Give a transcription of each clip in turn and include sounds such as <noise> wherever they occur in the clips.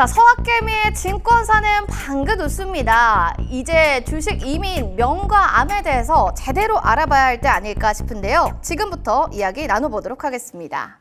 자, 서학개미의 증권사는 방긋 웃습니다. 이제 주식 이민, 명과 암에 대해서 제대로 알아봐야 할 때 아닐까 싶은데요. 지금부터 이야기 나눠보도록 하겠습니다.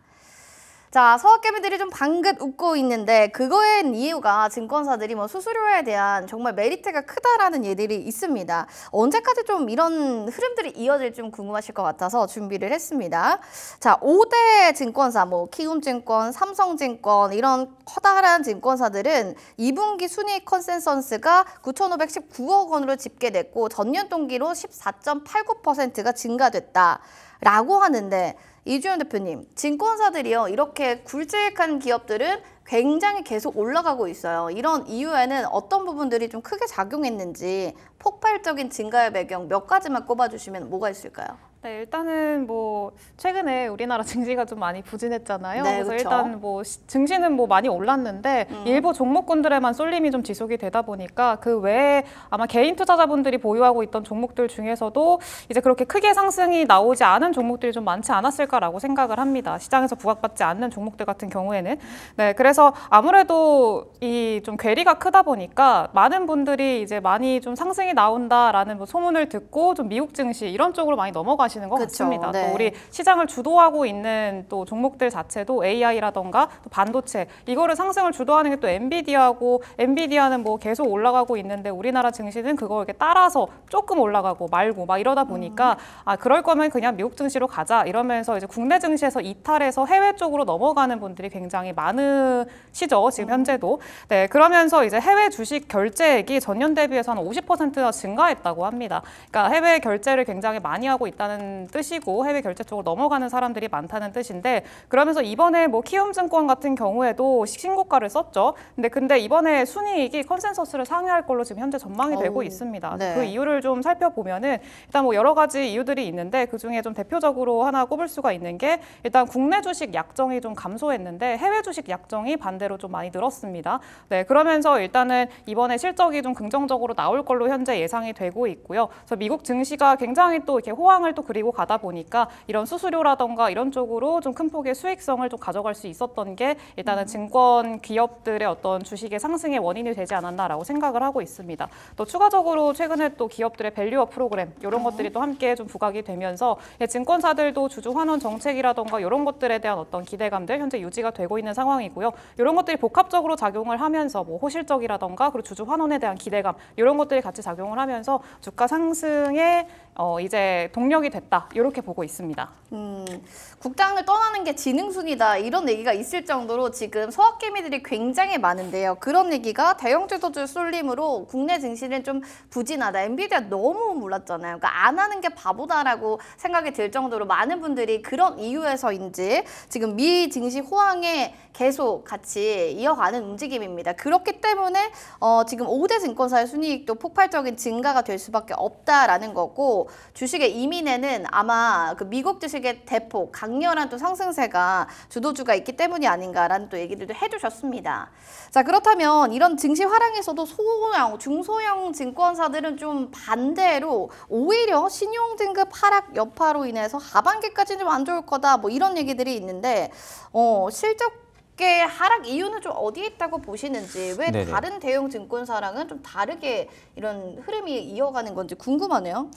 자, 서학개미들이 좀 방긋 웃고 있는데 그거엔 이유가 증권사들이 뭐 수수료에 대한 정말 메리트가 크다라는 얘들이 있습니다. 언제까지 좀 이런 흐름들이 이어질지 좀 궁금하실 것 같아서 준비를 했습니다. 자, 5대 증권사 뭐 키움증권, 삼성증권 이런 커다란 증권사들은 2분기 순이 컨센서스가 9,519억 원으로 집계됐고 전년 동기로 14.89%가 증가됐다. 라고 하는데 이주현 대표님, 증권사들이요. 이렇게 굴직한 기업들은 굉장히 계속 올라가고 있어요. 이런 이유에는 어떤 부분들이 좀 크게 작용했는지 폭발적인 증가의 배경 몇 가지만 꼽아주시면 뭐가 있을까요? 네, 일단은 뭐 최근에 우리나라 <laughs> 증시가 좀 많이 부진했잖아요. 네, 그래서 그쵸? 일단 뭐 증시는 뭐 많이 올랐는데 음. 일부 종목군들에만 쏠림이 좀 지속이 되다 보니까 그 외에 아마 개인 투자자분들이 보유하고 있던 종목들 중에서도 이제 그렇게 크게 상승이 나오지 않은 종목들이 좀 많지 않았을까라고 생각을 합니다. 시장에서 부각받지 않는 종목들 같은 경우에는 네, 그래서 아무래도 이 좀 괴리가 크다 보니까 많은 분들이 이제 많이 좀 상승이 나온다라는 뭐 소문을 듣고 좀 미국 증시 이런 쪽으로 많이 넘어가 활용하시는 것 그쵸, 같습니다. 네. 또 우리 시장을 주도하고 있는 또 종목들 자체도 AI라던가 또 반도체 이거를 상승을 주도하는 게 또 엔비디아고 엔비디아는 뭐 계속 올라가고 있는데 우리나라 증시는 그거 이렇게 따라서 조금 올라가고 말고 막 이러다 보니까 음. 아 그럴 거면 그냥 미국 증시로 가자 이러면서 이제 국내 증시에서 이탈해서 해외 쪽으로 넘어가는 분들이 굉장히 많으시죠 지금 음. 현재도 네 그러면서 이제 해외 주식 결제액이 전년 대비해서 한 50%나 증가했다고 합니다. 그러니까 해외 결제를 굉장히 많이 하고 있다는 많다는 뜻이고 해외 결제 쪽으로 넘어가는 사람들이 많다는 뜻인데 그러면서 이번에 뭐 키움증권 같은 경우에도 신고가를 썼죠. 근데 근데 이번에 순이익이 컨센서스를 상회할 걸로 지금 현재 전망이 어우, 되고 있습니다. 네. 그 이유를 좀 살펴보면은 일단 뭐 여러 가지 이유들이 있는데 그 중에 좀 대표적으로 하나 꼽을 수가 있는 게 일단 국내 주식 약정이 좀 감소했는데 해외 주식 약정이 반대로 좀 많이 늘었습니다. 네, 그러면서 일단은 이번에 실적이 좀 긍정적으로 나올 걸로 현재 예상이 되고 있고요. 그래서 미국 증시가 굉장히 또 이렇게 호황을 또 그리고 가다 보니까 이런 수수료라던가 이런 쪽으로 좀 큰 폭의 수익성을 좀 가져갈 수 있었던 게 일단은 음. 증권 기업들의 어떤 주식의 상승의 원인이 되지 않았나라고 생각을 하고 있습니다. 또 추가적으로 최근에 또 기업들의 밸류업 프로그램 이런 것들이 또 함께 좀 부각이 되면서 예, 증권사들도 주주 환원 정책이라던가 이런 것들에 대한 어떤 기대감들 현재 유지가 되고 있는 상황이고요. 이런 것들이 복합적으로 작용을 하면서 뭐 호실적이라던가 그리고 주주 환원에 대한 기대감 이런 것들이 같이 작용을 하면서 주가 상승에 어, 이제 동력이 됐다 이렇게 보고 있습니다. 음, 국장을 떠나는 게 지능순이다 이런 얘기가 있을 정도로 지금 소확개미들이 굉장히 많은데요. 그런 얘기가 대형 주도주 쏠림으로 국내 증시는 좀 부진하다. 엔비디아 너무 몰랐잖아요. 그러니까 안 하는 게 바보다라고 생각이 들 정도로 많은 분들이 그런 이유에서인지 지금 미 증시 호황에 계속 같이 이어가는 움직임입니다. 그렇기 때문에 어, 지금 5대 증권사의 순이익도 폭발적인 증가가 될 수밖에 없다라는 거고 주식의 이민에는 아마 그 미국 주식의 대폭 강렬한 또 상승세가 주도주가 있기 때문이 아닌가라는 또 얘기들도 해주셨습니다. 자 그렇다면 이런 증시 화랑에서도 소형 중소형 증권사들은 좀 반대로 오히려 신용 등급 하락 여파로 인해서 하반기까지는 좀안 좋을 거다 뭐 이런 얘기들이 있는데 어 실적 어깨 하락 이유는 좀 어디에 있다고 보시는지 왜 네네. 다른 대형 증권사랑은 좀 다르게 이런 흐름이 이어가는 건지 궁금하네요.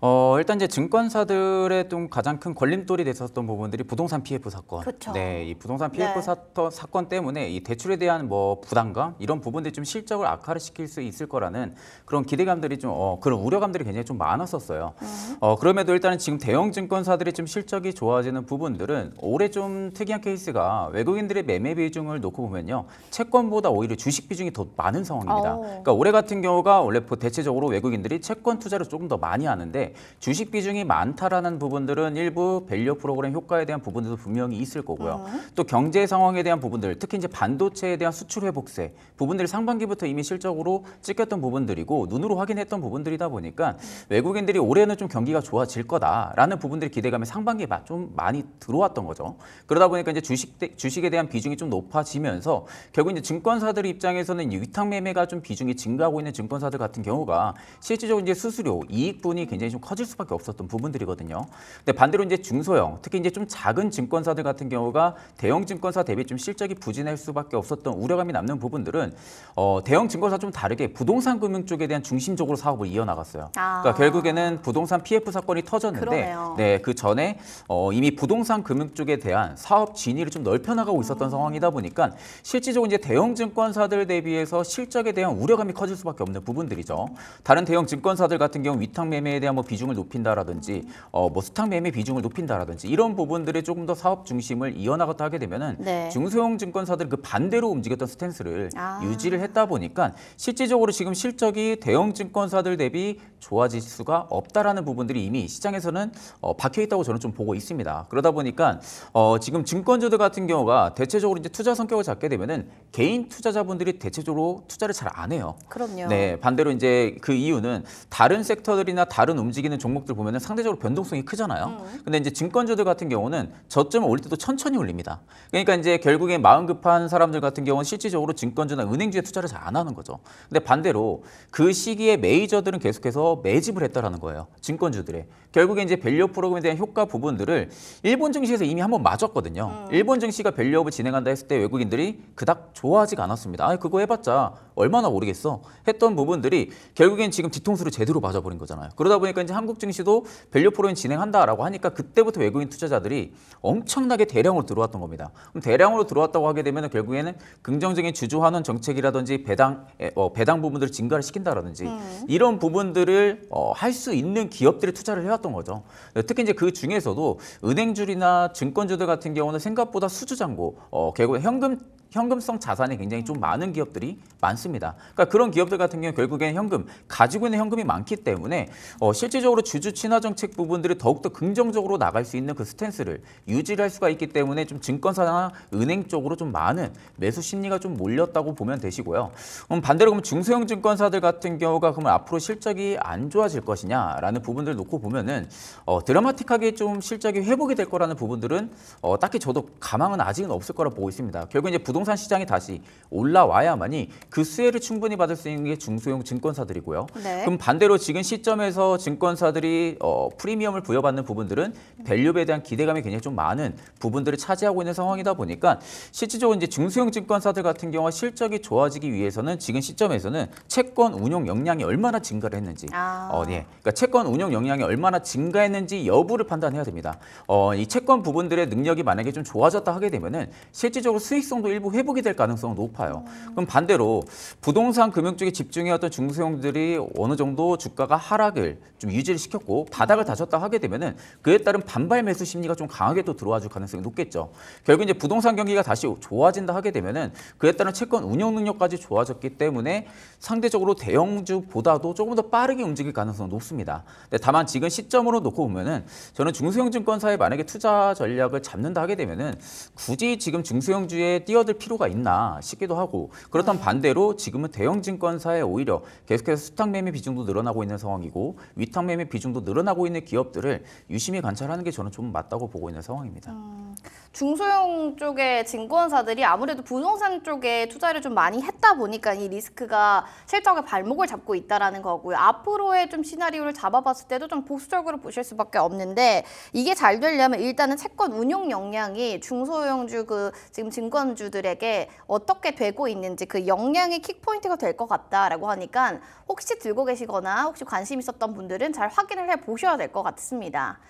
어 일단 이제 증권사들의 좀 가장 큰 걸림돌이 됐었던 부분들이 부동산 PF 사건. 그쵸. 네, 이 부동산 PF 네. 사건, 사건 때문에 이 대출에 대한 뭐 부담감 이런 부분들이 좀 실적을 악화를 시킬 수 있을 거라는 그런 기대감들이 좀 어, 그런 우려감들이 굉장히 좀 많았었어요. 음. 어 그럼에도 일단은 지금 대형 증권사들이 좀 실적이 좋아지는 부분들은 올해 좀 특이한 케이스가 외국인들의 매매 매매 비중을 놓고 보면요. 채권보다 오히려 주식 비중이 더 많은 상황입니다. 오. 어. 그러니까 올해 같은 경우가 원래 뭐 대체적으로 외국인들이 채권 투자를 조금 더 많이 하는데 주식 비중이 많다라는 부분들은 일부 밸류 프로그램 효과에 대한 부분들도 분명히 있을 거고요. 음. 또 경제 상황에 대한 부분들, 특히 이제 반도체에 대한 수출 회복세 부분들이 상반기부터 이미 실적으로 찍혔던 부분들이고 눈으로 확인했던 부분들이다 보니까 외국인들이 올해는 좀 경기가 좋아질 거다라는 부분들이 기대감이 상반기에 좀 많이 들어왔던 거죠. 그러다 보니까 이제 주식 주식에 대한 비중이 비중이 좀 높아지면서 결국 이제 증권사들 입장에서는 이 위탁 매매가 좀 비중이 증가하고 있는 증권사들 같은 경우가 실질적으로 이제 수수료 이익분이 굉장히 좀 커질 수밖에 없었던 부분들이거든요. 근데 반대로 이제 중소형 특히 이제 좀 작은 증권사들 같은 경우가 대형 증권사 대비 좀 실적이 부진할 수밖에 없었던 우려감이 남는 부분들은 어, 대형 증권사 좀 다르게 부동산 금융 쪽에 대한 중심적으로 사업을 이어나갔어요. 아. 그러니까 결국에는 부동산 PF 사건이 터졌는데 네그 네, 전에 어, 이미 부동산 금융 쪽에 대한 사업 진위를 좀 넓혀나가고 있었던 음. 상황. 상황이다 보니까 실질적으로 이제 대형 증권사들 대비해서 실적에 대한 우려감이 커질 수밖에 없는 부분들이죠. 다른 대형 증권사들 같은 경우 위탁 매매에 대한 뭐 비중을 높인다라든지 어, 뭐 수탁 매매 비중을 높인다라든지 이런 부분들에 조금 더 사업 중심을 이어나갔다 하게 되면은 네. 중소형 증권사들 그 반대로 움직였던 스탠스를 아. 유지를 했다 보니까 실질적으로 지금 실적이 대형 증권사들 대비 좋아질 수가 없다라는 부분들이 이미 시장에서는 어, 박혀 있다고 저는 좀 보고 있습니다. 그러다 보니까 어, 지금 증권주들 같은 경우가 대체적으로 결과적으로 이제 투자 성격을 잡게 되면은 개인 투자자분들이 대체적으로 투자를 잘 안 해요. 그럼요. 네, 반대로 이제 그 이유는 다른 섹터들이나 다른 움직이는 종목들 보면은 상대적으로 변동성이 크잖아요. 음. 근데 이제 증권주들 같은 경우는 저점을 올릴 때도 천천히 올립니다. 그러니까 이제 결국에 마음 급한 사람들 같은 경우는 실질적으로 증권주나 은행주에 투자를 잘 안 하는 거죠. 근데 반대로 그 시기에 메이저들은 계속해서 매집을 했다라는 거예요. 증권주들의. 결국에 이제 밸류업 프로그램에 대한 효과 부분들을 일본 증시에서 이미 한번 맞았거든요. 음. 일본 증시가 밸류업을 진행한다 했을 때 외국인들이 그닥 좋아하지가 않았습니다. 아, 그거 해봤자 얼마나 오르겠어 했던 부분들이 결국엔 지금 뒤통수를 제대로 맞아버린 거잖아요. 그러다 보니까 이제 한국 증시도 밸류업 프로그램 진행한다라고 하니까 그때부터 외국인 투자자들이 엄청나게 대량으로 들어왔던 겁니다. 그럼 대량으로 들어왔다고 하게 되면 결국에는 긍정적인 주주환원 정책이라든지 배당 어, 배당 부분들을 증가를 시킨다라든지 음. 이런 부분들을 어, 할수 있는 기업들이 투자를 해왔던 살았던 거죠. 특히 이제 그 중에서도 은행주리나 증권주들 같은 경우는 생각보다 수주 잔고, 어, 결국 현금 현금성 자산이 굉장히 좀 많은 기업들이 많습니다. 그러니까 그런 기업들 같은 경우는 결국엔 현금, 가지고 있는 현금이 많기 때문에 어, 실질적으로 주주 친화 정책 부분들이 더욱더 긍정적으로 나갈 수 있는 그 스탠스를 유지할 수가 있기 때문에 좀 증권사나 은행 쪽으로 좀 많은 매수 심리가 좀 몰렸다고 보면 되시고요. 음, 반대로 그럼 중소형 증권사들 같은 경우가 그러면 앞으로 실적이 안 좋아질 것이냐라는 부분들 놓고 보면은 어, 드라마틱하게 좀 실적이 회복이 될 거라는 부분들은 어, 딱히 저도 가망은 아직은 없을 거라 보고 있습니다. 결국 이제 부동 부동산 시장이 다시 올라와야만이 그 수혜를 충분히 받을 수 있는 게 중소형 증권사들이고요. 네. 그럼 반대로 지금 시점에서 증권사들이 어, 프리미엄을 부여받는 부분들은 밸류에 대한 기대감이 굉장히 좀 많은 부분들을 차지하고 있는 상황이다 보니까 실질적으로 이제 중소형 증권사들 같은 경우와 실적이 좋아지기 위해서는 지금 시점에서는 채권 운용 역량이 얼마나 증가를 했는지 아. 어, 예. 그러니까 채권 운용 역량이 얼마나 증가했는지 여부를 판단해야 됩니다. 어, 이 채권 부분들의 능력이 만약에 좀 좋아졌다 하게 되면은 실질적으로 수익성도 일부 일부 뭐 회복이 될 가능성은 높아요. 그럼 반대로 부동산 금융 쪽에 집중해왔던 중소형들이 어느 정도 주가가 하락을 좀 유지를 시켰고 바닥을 다졌다 하게 되면은 그에 따른 반발 매수 심리가 좀 강하게 또 들어와 줄 가능성이 높겠죠. 결국 이제 부동산 경기가 다시 좋아진다 하게 되면은 그에 따른 채권 운영 능력까지 좋아졌기 때문에 상대적으로 대형주보다도 조금 더 빠르게 움직일 가능성은 높습니다. 근데 다만 지금 시점으로 놓고 보면은 저는 중소형 증권사에 만약에 투자 전략을 잡는다 하게 되면은 굳이 지금 중소형주에 뛰어들 필요가 있나 싶기도 하고 그렇다면 반대로 지금은 대형 증권사에 오히려 계속해서 수탁 매매 비중도 늘어나고 있는 상황이고 위탁 매매 비중도 늘어나고 있는 기업들을 유심히 관찰하는 게 저는 좀 맞다고 보고 있는 상황입니다. 음, 중소형 쪽의 증권사들이 아무래도 부동산 쪽에 투자를 좀 많이 했다 보니까 이 리스크가 실적에 발목을 잡고 있다라는 거고요. 앞으로의 좀 시나리오를 잡아봤을 때도 좀 보수적으로 보실 수밖에 없는데 이게 잘 되려면 일단은 채권 운용 역량이 중소형주 그 지금 증권주들의 분들에게 어떻게 되고 있는지 그 역량이 킥포인트가 될 것 같다라고 하니까 혹시 들고 계시거나 혹시 관심 있었던 분들은 잘 확인을 해보셔야 될 것 같습니다.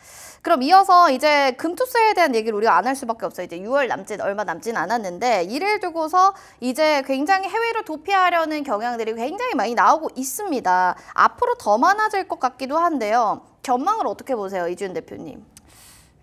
그럼 이어서 이제 금투스에 대한 얘기를 우리가 안 할 수밖에 없어요. 이제 6월 남짓 얼마 남진 않았는데 이를 두고서 이제 굉장히 해외로 도피하려는 경향들이 굉장히 많이 나오고 있습니다. 앞으로 더 많아질 것 같기도 한데요. 전망을 어떻게 보세요, 이준 대표님?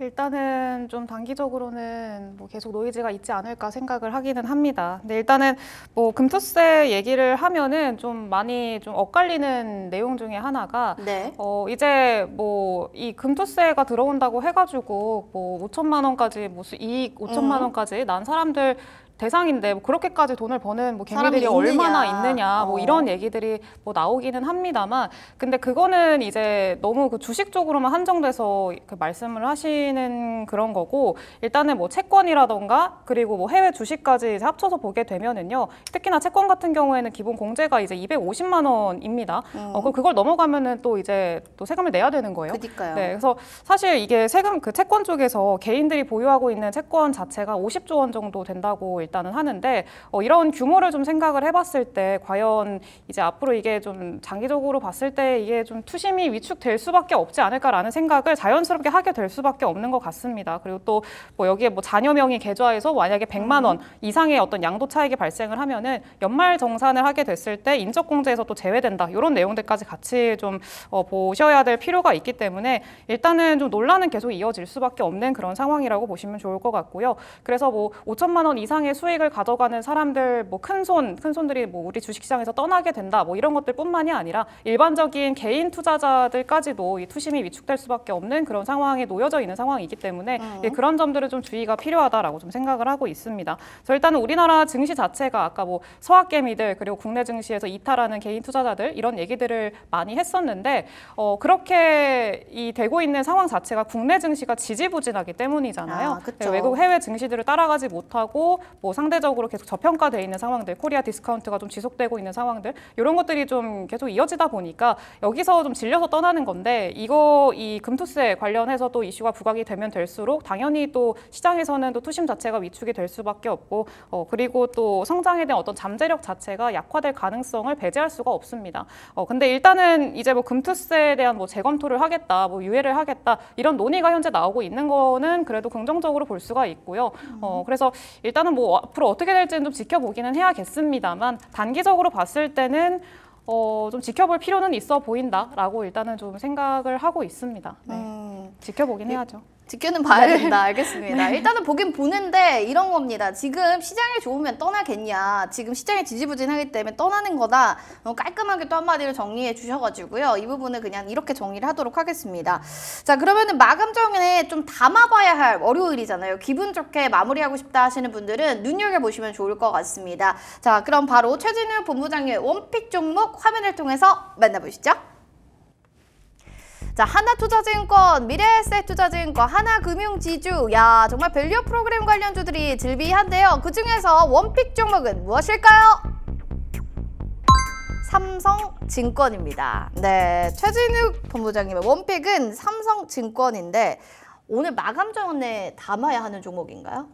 일단은 좀 단기적으로는 뭐 계속 노이즈가 있지 않을까 생각을 하기는 합니다. 근데 일단은 뭐 금투세 얘기를 하면은 좀 많이 좀 엇갈리는 내용 중에 하나가 네. 어 이제 뭐 이 금투세가 들어온다고 해가지고 뭐 5천만 원까지 뭐 이익 5천만 음. 원까지 난 사람들 대상인데 뭐 그렇게까지 돈을 버는 뭐 개미들이 얼마나 있느냐 뭐 어. 이런 얘기들이 뭐 나오기는 합니다만 근데 그거는 이제 너무 그 주식 쪽으로만 한정돼서 그 말씀을 하시는 그런 거고 일단은 뭐 채권이라던가 그리고 뭐 해외 주식까지 합쳐서 보게 되면은요 특히나 채권 같은 경우에는 기본 공제가 이제 250만 원입니다. 어, 음. 어, 그럼 그걸 넘어가면은 또 이제 또 세금을 내야 되는 거예요. 그니까요. 네, 그래서 사실 이게 세금 그 채권 쪽에서 개인들이 보유하고 있는 채권 자체가 50조 원 정도 된다고 일단은 하는데 어, 이런 규모를 좀 생각을 해봤을 때 과연 이제 앞으로 이게 좀 장기적으로 봤을 때 이게 좀 투심이 위축될 수밖에 없지 않을까라는 생각을 자연스럽게 하게 될 수밖에 없는 것 같습니다. 그리고 또 뭐 여기에 뭐 자녀 명의 계좌에서 만약에 100만 원 음. 이상의 어떤 양도 차익이 발생을 하면은 연말 정산을 하게 됐을 때 인적 공제에서 또 제외된다 이런 내용들까지 같이 좀 어, 보셔야 될 필요가 있기 때문에 일단은 좀 논란은 계속 이어질 수밖에 없는 그런 상황이라고 보시면 좋을 것 같고요. 그래서 뭐 5천만 원 이상의 수익을 가져가는 사람들 뭐 큰손 큰손들이 뭐 우리 주식시장에서 떠나게 된다 뭐 이런 것들뿐만이 아니라 일반적인 개인 투자자들까지도 이 투심이 위축될 수밖에 없는 그런 상황에 놓여져 있는 상황이기 때문에 음. 예, 그런 점들은 좀 주의가 필요하다라고 좀 생각을 하고 있습니다. 그래서 일단은 우리나라 증시 자체가 아까 뭐 서학개미들 그리고 국내 증시에서 이탈하는 개인 투자자들 이런 얘기들을 많이 했었는데 어, 그렇게 이 되고 있는 상황 자체가 국내 증시가 지지부진하기 때문이잖아요. 아, 예, 외국 해외 증시들을 따라가지 못하고 뭐 상대적으로 계속 저평가돼 있는 상황들, 코리아 디스카운트가 좀 지속되고 있는 상황들 이런 것들이 좀 계속 이어지다 보니까 여기서 좀 질려서 떠나는 건데 이거 이 금투세 관련해서 또 이슈가 부각이 되면 될수록 당연히 또 시장에서는 또 투심 자체가 위축이 될 수밖에 없고 어 그리고 또 성장에 대한 어떤 잠재력 자체가 약화될 가능성을 배제할 수가 없습니다. 어 근데 일단은 이제 뭐 금투세에 대한 뭐 재검토를 하겠다, 뭐 유예를 하겠다 이런 논의가 현재 나오고 있는 거는 그래도 긍정적으로 볼 수가 있고요. 어 음. 그래서 일단은 뭐 어, 앞으로 어떻게 될지는 좀 지켜보기는 해야겠습니다만 단기적으로 봤을 때는 어, 좀 지켜볼 필요는 있어 보인다라고 일단은 좀 생각을 하고 있습니다. 네. 음. 지켜보긴 네. 해야죠. 지켜는 봐야 네. 된다. 알겠습니다. 네. 일단은 보긴 보는데 이런 겁니다. 지금 시장이 좋으면 떠나겠냐. 지금 시장이 지지부진하기 때문에 떠나는 거다. 어, 깔끔하게 또 한마디를 정리해 주셔가지고요. 이 부분은 그냥 이렇게 정리를 하도록 하겠습니다. 자 그러면은 마감 전에 좀 담아봐야 할 월요일이잖아요. 기분 좋게 마무리하고 싶다 하시는 분들은 눈여겨보시면 좋을 것 같습니다. 자 그럼 바로 최진우 본부장의 원픽 종목 화면을 통해서 만나보시죠. 자 하나투자증권, 미래에셋투자증권, 하나금융지주 야 정말 밸류 프로그램 관련주들이 즐비한데요 그중에서 원픽 종목은 무엇일까요? 삼성증권입니다. 네, 최진욱 본부장님의 원픽은 삼성증권인데 오늘 마감 전에 담아야 하는 종목인가요?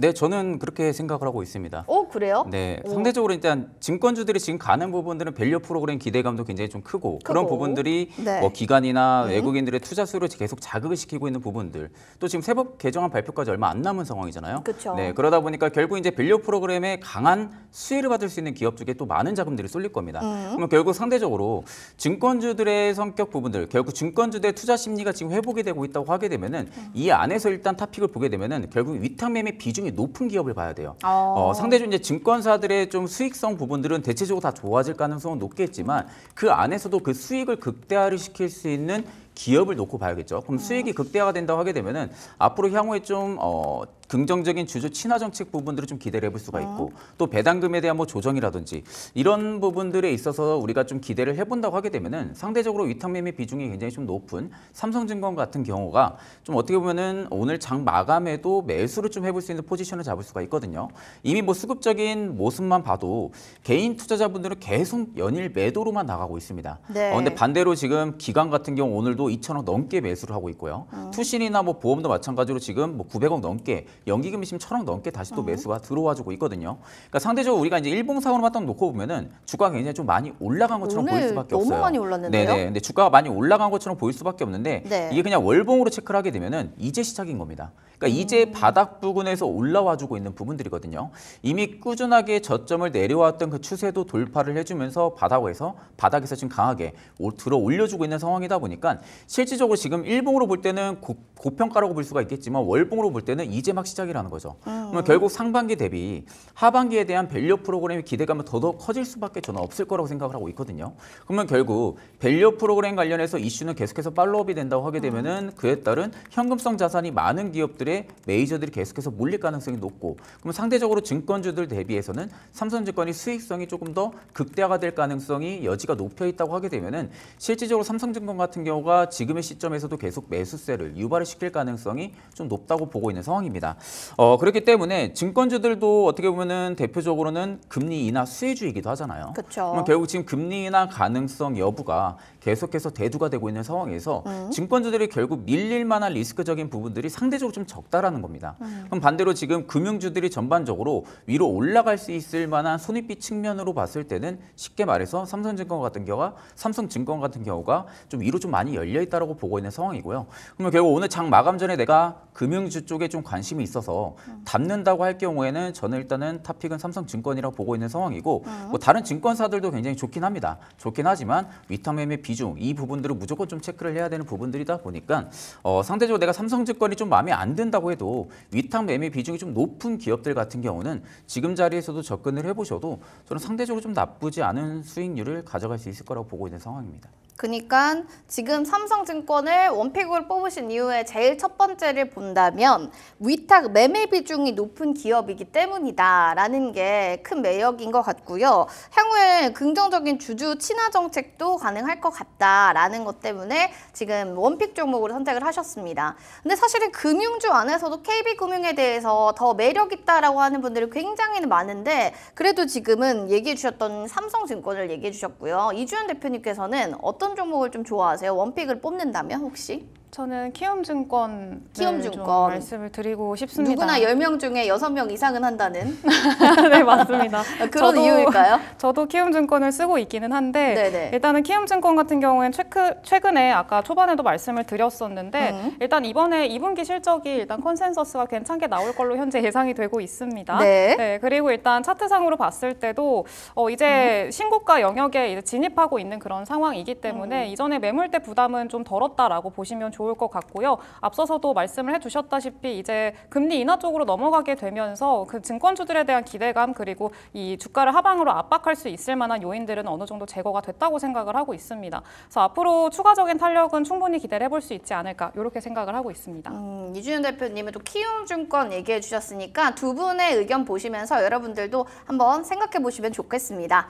네, 저는 그렇게 생각을 하고 있습니다. 어, 그래요? 네, 오. 상대적으로 일단 증권주들이 지금 가는 부분들은 밸류 프로그램 기대감도 굉장히 좀 크고, 크고. 그런 부분들이 네. 뭐 기관이나 네. 외국인들의 투자 수요를 계속 자극을 시키고 있는 부분들 또 지금 세법 개정안 발표까지 얼마 안 남은 상황이잖아요. 그쵸. 네, 그러다 보니까 결국 이제 밸류 프로그램에 강한 수혜를 받을 수 있는 기업 쪽에 또 많은 자금들이 쏠릴 겁니다. 음. 그러면 결국 상대적으로 증권주들의 성격 부분들 결국 증권주들의 투자 심리가 지금 회복이 되고 있다고 하게 되면은 음. 이 안에서 일단 타픽을 보게 되면은 결국 위탁 매매 비중이 수익성이 높은 기업을 봐야 돼요. 아. 어, 상대적으로 이제 증권사들의 좀 수익성 부분들은 대체적으로 다 좋아질 가능성은 높겠지만 그 안에서도 그 수익을 극대화를 시킬 수 있는 기업을 놓고 봐야겠죠. 그럼 수익이 음. 극대화가 된다고 하게 되면은 앞으로 향후에 좀 어, 긍정적인 주주 친화 정책 부분들을 좀 기대를 해볼 수가 어. 있고 또 배당금에 대한 뭐 조정이라든지 이런 부분들에 있어서 우리가 좀 기대를 해본다고 하게 되면은 상대적으로 위탁매매 비중이 굉장히 좀 높은 삼성증권 같은 경우가 좀 어떻게 보면은 오늘 장 마감에도 매수를 좀 해볼 수 있는 포지션을 잡을 수가 있거든요. 이미 뭐 수급적인 모습만 봐도 개인 투자자분들은 계속 연일 매도로만 나가고 있습니다. 네. 어, 근데 반대로 지금 기관 같은 경우 오늘도 2천억 넘게 매수를 하고 있고요. 음. 투신이나 뭐 보험도 마찬가지로 지금 뭐 900억 넘게 연기 금리심처럼 이 넘게 다시 또 어. 매수가 들어와주고 있거든요. 그러니까 상대적으로 우리가 이제 일봉 상으로만 놓고 보면은 주가가 굉장히 좀 많이 올라간 것처럼 보일 수밖에 너무 없어요. 너무 많이 올랐는데요. 네네. 근데 주가가 많이 올라간 것처럼 보일 수밖에 없는데 네. 이게 그냥 월봉으로 체크를 하게 되면은 이제 시작인 겁니다. 그러니까 음. 이제 바닥 부근에서 올라와주고 있는 부분들이거든요. 이미 꾸준하게 저점을 내려왔던 그 추세도 돌파를 해주면서 바닥에서 바닥에서 지금 강하게 들어 올려주고 있는 상황이다 보니까 실질적으로 지금 일봉으로 볼 때는 고, 고평가라고 볼 수가 있겠지만 월봉으로 볼 때는 이제 막 시작이라는 거죠. 음. 그러면 결국 상반기 대비 하반기에 대한 밸류 프로그램의 기대감은 더더욱 커질 수밖에 저는 없을 거라고 생각을 하고 있거든요. 그러면 결국 밸류 프로그램 관련해서 이슈는 계속해서 팔로업이 된다고 하게 되면은 음. 그에 따른 현금성 자산이 많은 기업들의 메이저들이 계속해서 몰릴 가능성이 높고 그러면 상대적으로 증권주들 대비해서는 삼성증권이 수익성이 조금 더 극대화가 될 가능성이 여지가 높여 있다고 하게 되면은 실질적으로 삼성증권 같은 경우가 지금의 시점에서도 계속 매수세를 유발 시킬 가능성이 좀 높다고 보고 있는 상황입니다. 어, 그렇기 때문에 증권주들도 어떻게 보면은 대표적으로는 금리 인하 수혜주이기도 하잖아요. 그렇죠. 그럼 결국 지금 금리 인하 가능성 여부가 계속해서 대두가 되고 있는 상황에서 음. 증권주들이 결국 밀릴 만한 리스크적인 부분들이 상대적으로 좀 적다라는 겁니다. 음. 그럼 반대로 지금 금융주들이 전반적으로 위로 올라갈 수 있을 만한 손익비 측면으로 봤을 때는 쉽게 말해서 삼성증권 같은 경우가 삼성증권 같은 경우가 좀 위로 좀 많이 열려 있다라고 보고 있는 상황이고요. 그러면 결국 오늘 장 마감 전에 내가 금융주 쪽에 좀 관심이 있 있어서 담는다고 음. 할 경우에는 저는 일단은 탑픽은 삼성증권이라고 보고 있는 상황이고 음. 뭐 다른 증권사들도 굉장히 좋긴 합니다. 좋긴 하지만 위탁매매 비중 이 부분들을 무조건 좀 체크를 해야 되는 부분들이다 보니까 어, 상대적으로 내가 삼성증권이 좀 마음에 안 든다고 해도 위탁매매 비중이 좀 높은 기업들 같은 경우는 지금 자리에서도 접근을 해보셔도 저는 상대적으로 좀 나쁘지 않은 수익률을 가져갈 수 있을 거라고 보고 있는 상황입니다. 그니까 지금 삼성증권을 원픽으로 뽑으신 이후에 제일 첫 번째를 본다면 위탁 매매 비중이 높은 기업이기 때문이다라는 게 큰 매력인 것 같고요. 향후에 긍정적인 주주 친화 정책도 가능할 것 같다라는 것 때문에 지금 원픽 종목으로 선택을 하셨습니다. 근데 사실은 금융주 안에서도 KB금융에 대해서 더 매력 있다라고 하는 분들이 굉장히 많은데 그래도 지금은 얘기해 주셨던 삼성증권을 얘기해 주셨고요. 이주연 대표님께서는 어떤 종목을 좀 좋아하세요? 원픽을 뽑는다면 혹시? 저는 키움증권 키움증권 말씀을 드리고 싶습니다. 누구나 10명 중에 6명 이상은 한다는 <laughs> 네 맞습니다. <laughs> 어, 그런 저도, 이유일까요? <laughs> 저도 키움증권을 쓰고 있기는 한데 네네. 일단은 키움증권 같은 경우엔 최크, 최근에 아까 초반에도 말씀을 드렸었는데 음. 일단 이번에 2분기 실적이 일단 컨센서스가 괜찮게 나올 걸로 현재 예상이 되고 있습니다. 네. 네 그리고 일단 차트상으로 봤을 때도 어, 이제 음. 신고가 영역에 이제 진입하고 있는 그런 상황이기 때문에 음. 이전에 매물대 부담은 좀 덜었다라고 보시면 좋 좋을 것 같고요. 앞서서도 말씀을 해주셨다시피 이제 금리 인하 쪽으로 넘어가게 되면서 그 증권주들에 대한 기대감 그리고 이 주가를 하방으로 압박할 수 있을 만한 요인들은 어느 정도 제거가 됐다고 생각을 하고 있습니다. 그래서 앞으로 추가적인 탄력은 충분히 기대를 해볼 수 있지 않을까 이렇게 생각을 하고 있습니다. 음, 이준현 대표님은 또 키움증권 얘기해 주셨으니까 두 분의 의견 보시면서 여러분들도 한번 생각해 보시면 좋겠습니다.